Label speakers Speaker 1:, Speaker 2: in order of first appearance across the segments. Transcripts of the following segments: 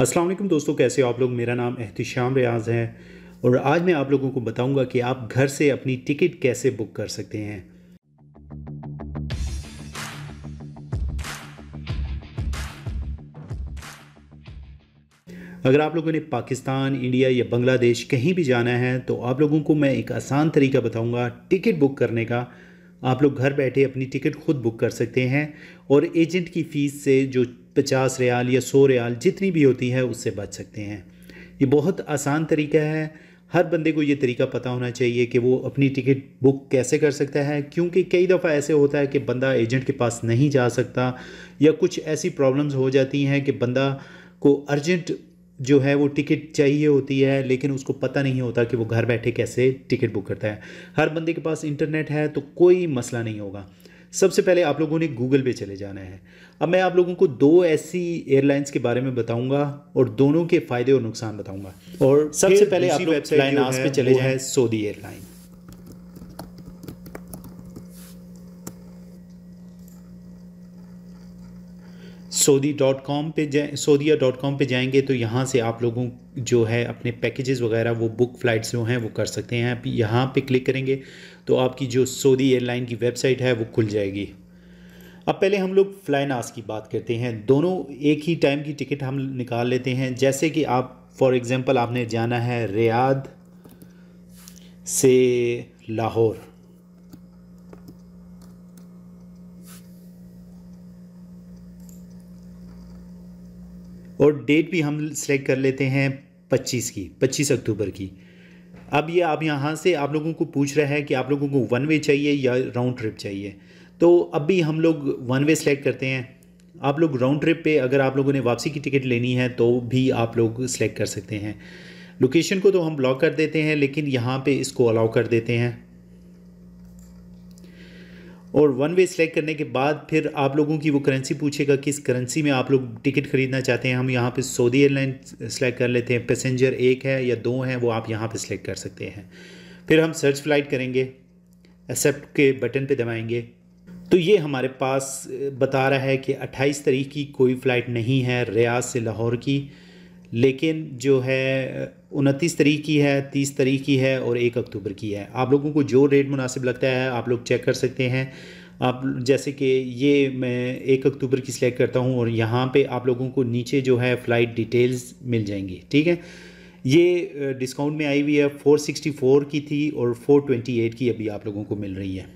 Speaker 1: अस्सलाम वालेकुम दोस्तों कैसे हो आप लोग मेरा नाम एहतिशाम रियाज है और आज मैं आप लोगों को बताऊंगा कि आप घर से अपनी टिकट कैसे बुक कर सकते हैं अगर आप लोगों ने पाकिस्तान इंडिया या बांग्लादेश कहीं भी जाना है तो आप लोगों को मैं एक आसान तरीका बताऊंगा टिकट बुक करने का आप लोग घर बैठे अपनी टिकट खुद बुक कर सकते हैं और एजेंट की फ़ीस से जो पचास रियाल या सौ रियाल जितनी भी होती है उससे बच सकते हैं ये बहुत आसान तरीका है हर बंदे को ये तरीका पता होना चाहिए कि वो अपनी टिकट बुक कैसे कर सकता है क्योंकि कई दफ़ा ऐसे होता है कि बंदा एजेंट के पास नहीं जा सकता या कुछ ऐसी प्रॉब्लम्स हो जाती हैं कि बंदा को अर्जेंट जो है वो टिकट चाहिए होती है लेकिन उसको पता नहीं होता कि वो घर बैठे कैसे टिकट बुक करता है हर बंदे के पास इंटरनेट है तो कोई मसला नहीं होगा सबसे पहले आप लोगों ने गूगल पे चले जाना है अब मैं आप लोगों को दो ऐसी एयरलाइंस के बारे में बताऊंगा और दोनों के फ़ायदे और नुकसान बताऊंगा और सबसे पहले आप वेबसाइट पे चले जाए Saudi airline Saudi dot com पर जाए सऊदिया डॉट कॉम पर जाएंगे तो यहाँ से आप लोगों जो है अपने पैकेजेस वगैरह वो बुक फ़्लाइट्स जो हैं वो कर सकते हैं आप यहाँ पे क्लिक करेंगे तो आपकी जो सऊदी एयरलाइन की वेबसाइट है वो खुल जाएगी अब पहले हम लोग फ्लाई नास की बात करते हैं दोनों एक ही टाइम की टिकट हम निकाल लेते हैं जैसे कि आप फॉर एग्ज़ाम्पल आपने जाना है रियाद से लाहौर और डेट भी हम सेलेक्ट कर लेते हैं 25 की 25 अक्टूबर की अब ये आप यहाँ से आप लोगों को पूछ रहा है कि आप लोगों को वन वे चाहिए या राउंड ट्रिप चाहिए तो अब भी हम लोग वन वे सेलेक्ट करते हैं आप लोग राउंड ट्रिप पे अगर आप लोगों ने वापसी की टिकट लेनी है तो भी आप लोग सेलेक्ट कर सकते हैं लोकेशन को तो हम ब्लॉक कर देते हैं लेकिन यहाँ पे इसको अलाउ कर देते हैं और वन वे सिलेक्ट करने के बाद फिर आप लोगों की वो करेंसी पूछेगा किस करेंसी में आप लोग टिकट ख़रीदना चाहते हैं हम यहाँ पे सऊदी एयरलाइन सेलेक्ट कर लेते हैं पैसेंजर एक है या दो हैं वो आप यहाँ पे सिलेक्ट कर सकते हैं फिर हम सर्च फ्लाइट करेंगे एक्सेप्ट के बटन पे दबाएंगे तो ये हमारे पास बता रहा है कि अट्ठाईस तारीख की कोई फ़्लाइट नहीं है रियाज से लाहौर की लेकिन जो है उनतीस तरीक की है तीस तरीक़ की है और एक अक्टूबर की है आप लोगों को जो रेट मुनासिब लगता है आप लोग चेक कर सकते हैं आप जैसे कि ये मैं एक अक्टूबर की सिलेक्ट करता हूँ और यहाँ पे आप लोगों को नीचे जो है फ़्लाइट डिटेल्स मिल जाएंगी ठीक है ये डिस्काउंट में आई हुई है 464 की थी और 428 की अभी आप लोगों को मिल रही है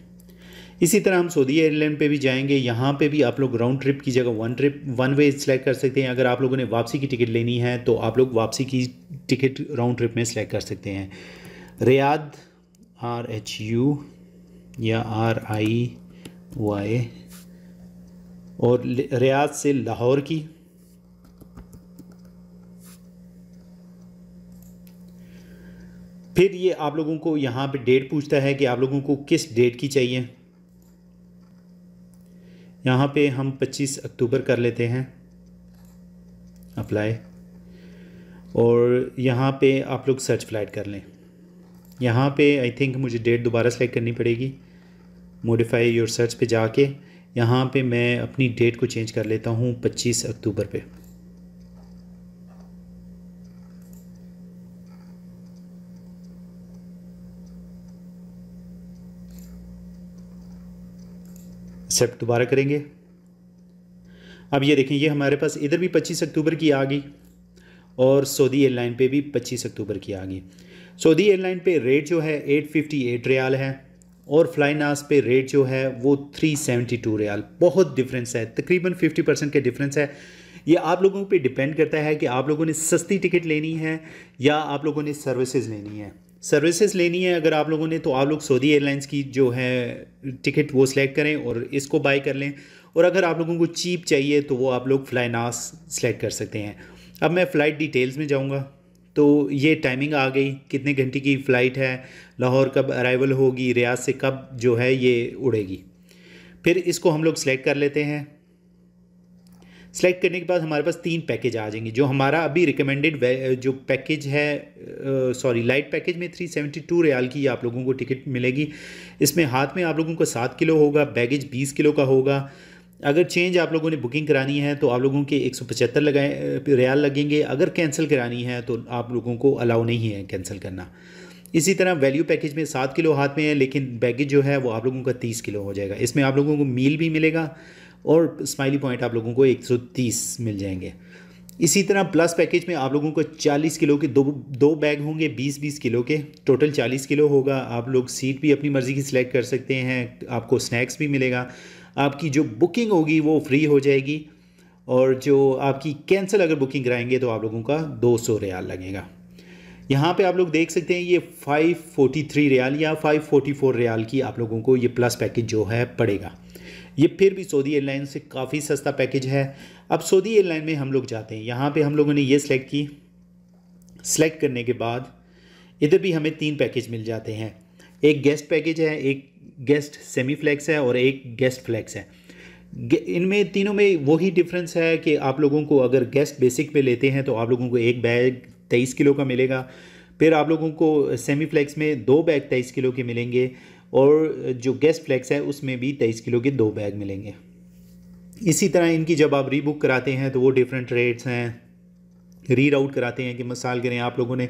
Speaker 1: इसी तरह हम सऊदी एयरलाइन पे भी जाएंगे यहाँ पे भी आप लोग राउंड ट्रिप की जगह one trip one way select कर सकते हैं अगर आप लोगों ने वापसी की टिकट लेनी है तो आप लोग वापसी की टिकट राउंड ट्रिप में सेलेक्ट कर सकते हैं रियाद आर एच यू या आर आई वाई और रियाद से लाहौर की फिर ये आप लोगों को यहाँ पे डेट पूछता है कि आप लोगों को किस डेट की चाहिए यहाँ पे हम 25 अक्टूबर कर लेते हैं अप्लाई और यहाँ पे आप लोग सर्च फ्लाइट कर लें यहाँ पे आई थिंक मुझे डेट दोबारा सेलेक्ट करनी पड़ेगी मोडिफाई योर सर्च पे जाके यहाँ पे मैं अपनी डेट को चेंज कर लेता हूँ 25 अक्टूबर पे एक्सेप्ट दोबारा करेंगे अब ये देखें ये हमारे पास इधर भी पच्चीस अक्टूबर की आ गई और सऊदी एयरलाइन पे भी पच्चीस अक्टूबर की आ गई सऊदी एयरलाइन पे रेट जो है एट फिफ्टी एट रियाल है और फ्लाइनास पे रेट जो है वो थ्री सेवेंटी टू रियाल बहुत डिफरेंस है तकरीबन फिफ्टी परसेंट का डिफरेंस है ये आप लोगों पे डिपेंड करता है कि आप लोगों ने सस्ती टिकट लेनी है या आप लोगों ने सर्विसेज लेनी है सर्विसेज लेनी है अगर आप लोगों ने तो आप लोग सऊदी एयरलाइंस की जो है टिकट वो सिलेक्ट करें और इसको बाई कर लें और अगर आप लोगों को चीप चाहिए तो वो आप लोग फ्लाई नास सेलेक्ट कर सकते हैं अब मैं फ़्लाइट डिटेल्स में जाऊँगा तो ये टाइमिंग आ गई कितने घंटे की फ़्लाइट है लाहौर कब अराइवल होगी रियाज से कब जो है ये उड़ेगी फिर इसको हम लोग सेलेक्ट कर लेते हैं सेलेक्ट करने के बाद हमारे पास तीन पैकेज आ जाएंगे जो हमारा अभी रिकमेंडेड जो पैकेज है सॉरी लाइट पैकेज में थ्री सेवेंटी टू रियाल की आप लोगों को टिकट मिलेगी इसमें हाथ में आप लोगों को सात किलो होगा बैगेज बीस किलो का होगा अगर चेंज आप लोगों ने बुकिंग करानी है तो आप लोगों के एक सौ पचहत्तर लगाए रियाल लगेंगे अगर कैंसिल करानी है तो आप लोगों को अलाउ नहीं है कैंसिल करना इसी तरह वैल्यू पैकेज में सात किलो हाथ में है लेकिन बैगेज जो है वो आप लोगों का तीस किलो हो जाएगा इसमें आप लोगों को मील भी मिलेगा और स्माइली पॉइंट आप लोगों को 130 मिल जाएंगे इसी तरह प्लस पैकेज में आप लोगों को 40 किलो के दो दो बैग होंगे 20-20 किलो के टोटल 40 किलो होगा आप लोग सीट भी अपनी मर्ज़ी की सिलेक्ट कर सकते हैं आपको स्नैक्स भी मिलेगा आपकी जो बुकिंग होगी वो फ्री हो जाएगी और जो आपकी कैंसिल अगर बुकिंग कराएंगे तो आप लोगों का सौ रियाल लगेगा यहाँ पे आप लोग देख सकते हैं ये 543 रियाल या 544 रियाल की आप लोगों को ये प्लस पैकेज जो है पड़ेगा ये फिर भी सऊदी एयरलाइन से काफ़ी सस्ता पैकेज है अब सऊदी एयरलाइन में हम लोग जाते हैं यहाँ पे हम लोगों ने ये सिलेक्ट की सिलेक्ट करने के बाद इधर भी हमें तीन पैकेज मिल जाते हैं एक गेस्ट पैकेज है एक गेस्ट सेमी फ्लैक्स है और एक गेस्ट फ्लैक्स है इनमें तीनों में वही डिफरेंस है कि आप लोगों को अगर गेस्ट बेसिक पे लेते हैं तो आप लोगों को एक बैग तेईस किलो का मिलेगा फिर आप लोगों को सेमी फ्लैक्स में दो बैग तेईस किलो के मिलेंगे और जो गेस्ट फ्लैक्स है उसमें भी तेईस किलो के दो बैग मिलेंगे इसी तरह इनकी जब आप रीबुक कराते हैं तो वो डिफरेंट रेट्स हैं रीराउट कराते हैं कि मिसाल करें आप लोगों ने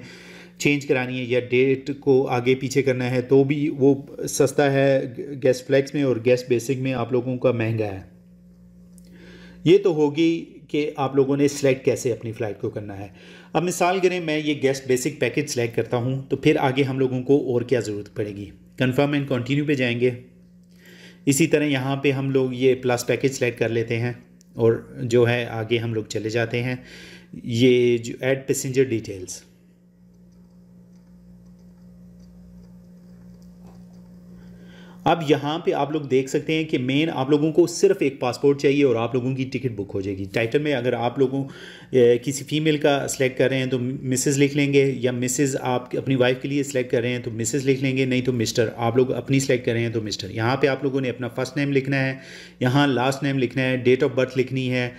Speaker 1: चेंज करानी है या डेट को आगे पीछे करना है तो भी वो सस्ता है गैस फ्लैक्स में और गैस बेसिक में आप लोगों का महंगा है ये तो होगी कि आप लोगों ने सिलेक्ट कैसे अपनी फ़्लाइट को करना है अब मिसाल करें मैं ये गैस बेसिक पैकेज सेलेक्ट करता हूँ तो फिर आगे हम लोगों को और क्या ज़रूरत पड़ेगी कंफर्म एंड कंटिन्यू पे जाएंगे इसी तरह यहाँ पे हम लोग ये प्लस पैकेज सेलेक्ट कर लेते हैं और जो है आगे हम लोग चले जाते हैं ये जो एड पैसेंजर डिटेल्स अब यहाँ पे आप लोग देख सकते हैं कि मेन आप लोगों को सिर्फ एक पासपोर्ट चाहिए और आप लोगों की टिकट बुक हो जाएगी टाइटल में अगर आप लोगों किसी फीमेल का सिलेक्ट कर रहे हैं तो मिसेज़ लिख लेंगे या मिसेज़ आप अपनी वाइफ के लिए सिलेक्ट कर रहे हैं तो मिसेज़ लिख लेंगे नहीं तो मिस्टर आप लोग अपनी सिलेक्ट कर रहे हैं तो मिस्टर यहाँ पर आप लोगों ने अपना फर्स्ट नेम लिखना है यहाँ लास्ट नेम लिखना है डेट ऑफ बर्थ लिखनी है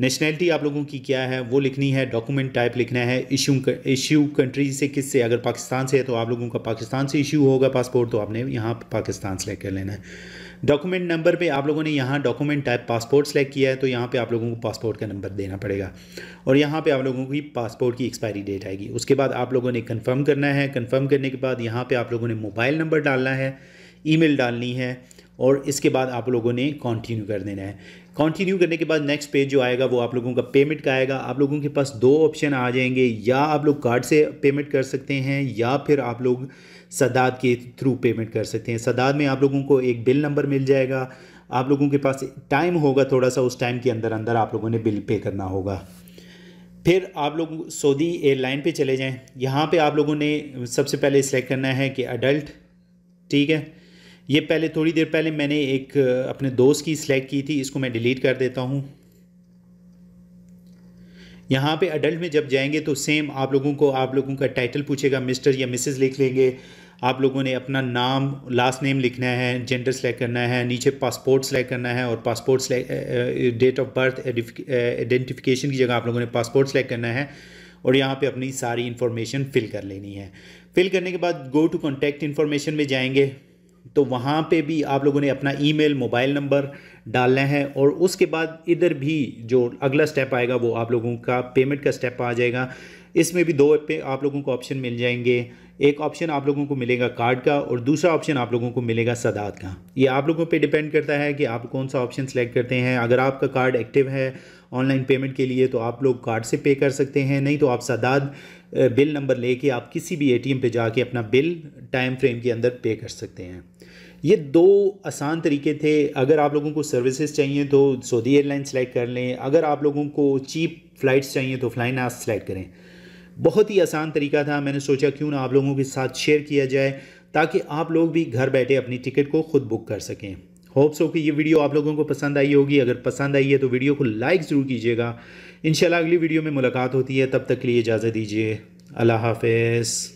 Speaker 1: नेशनैलिटी आप लोगों की क्या है वो लिखनी है डॉक्यूमेंट टाइप लिखना है इशू इशू कंट्री से किस से अगर पाकिस्तान से है तो आप लोगों का पाकिस्तान से इशू होगा पासपोर्ट तो आपने यहाँ पाकिस्तान सेलेक्ट कर लेना है डॉक्यूमेंट नंबर पे आप लोगों ने यहाँ डॉक्यूमेंट टाइप पासपोर्ट सेलेक्ट किया है तो यहाँ पे आप लोगों को पासपोर्ट का नंबर देना पड़ेगा और यहाँ पे आप लोगों की पासपोर्ट की एक्सपायरी डेट आएगी उसके बाद आप लोगों ने कंफर्म करना है कंफर्म करने के बाद यहाँ पे आप लोगों ने मोबाइल नंबर डालना है ईमेल डालनी है और इसके बाद आप लोगों ने कंटिन्यू कर देना है कंटिन्यू करने के बाद नेक्स्ट पेज जो आएगा वो आप लोगों का पेमेंट का आएगा आप लोगों के पास दो ऑप्शन आ जाएंगे या आप लोग कार्ड से पेमेंट कर सकते हैं या फिर आप लोग सदाद के थ्रू पेमेंट कर सकते हैं सदाद में आप लोगों को एक बिल नंबर मिल जाएगा आप लोगों के पास टाइम होगा थोड़ा सा उस टाइम के अंदर अंदर आप लोगों ने बिल पे करना होगा फिर आप लोग सऊदी एयरलाइन पे चले जाएं यहाँ पे आप लोगों ने सबसे पहले सेलेक्ट करना है कि अडल्ट ठीक है ये पहले थोड़ी देर पहले मैंने एक अपने दोस्त की सिलेक्ट की थी इसको मैं डिलीट कर देता हूँ यहाँ पे अडल्ट में जब जाएंगे तो सेम आप लोगों को आप लोगों का टाइटल पूछेगा मिस्टर या मिसेस लिख लेंगे आप लोगों ने अपना नाम लास्ट नेम लिखना है जेंडर सेलेक्ट करना है नीचे पासपोर्ट सेलेक्ट करना है और passport date of birth identification की जगह आप लोगों ने पासपोर्ट सेलेक्ट करना है और यहाँ पे अपनी सारी इन्फॉर्मेशन फिल कर लेनी है फिल करने के बाद गो टू कॉन्टैक्ट इन्फॉर्मेशन में जाएंगे तो वहाँ पे भी आप लोगों ने अपना ईमेल मोबाइल नंबर डालना है और उसके बाद इधर भी जो अगला स्टेप आएगा वो आप लोगों का पेमेंट का स्टेप आ जाएगा इसमें भी दो पे आप लोगों को ऑप्शन मिल जाएंगे एक ऑप्शन आप लोगों को मिलेगा कार्ड का और दूसरा ऑप्शन आप लोगों को मिलेगा सदात का ये आप लोगों पे डिपेंड करता है कि आप कौन सा ऑप्शन सेलेक्ट करते हैं अगर आपका कार्ड एक्टिव है ऑनलाइन पेमेंट के लिए तो आप लोग कार्ड से पे कर सकते हैं नहीं तो आप सादाद बिल नंबर लेके आप किसी भी एटीएम पे जाके अपना बिल टाइम फ्रेम के अंदर पे कर सकते हैं ये दो आसान तरीके थे अगर आप लोगों को सर्विसेज चाहिए तो सऊदी एयरलाइन सेलेक्ट कर लें अगर आप लोगों को चीप फ़्लाइट्स चाहिए तो आस सेलेक्ट करें बहुत ही आसान तरीका था मैंने सोचा क्यों ना आप लोगों के साथ शेयर किया जाए ताकि आप लोग भी घर बैठे अपनी टिकट को ख़ुद बुक कर सकें होप्स हो कि ये वीडियो आप लोगों को पसंद आई होगी अगर पसंद आई है तो वीडियो को लाइक ज़रूर कीजिएगा इन अगली वीडियो में मुलाकात होती है तब तक के लिए इजाज़त दीजिए अल्लाह हाफिज़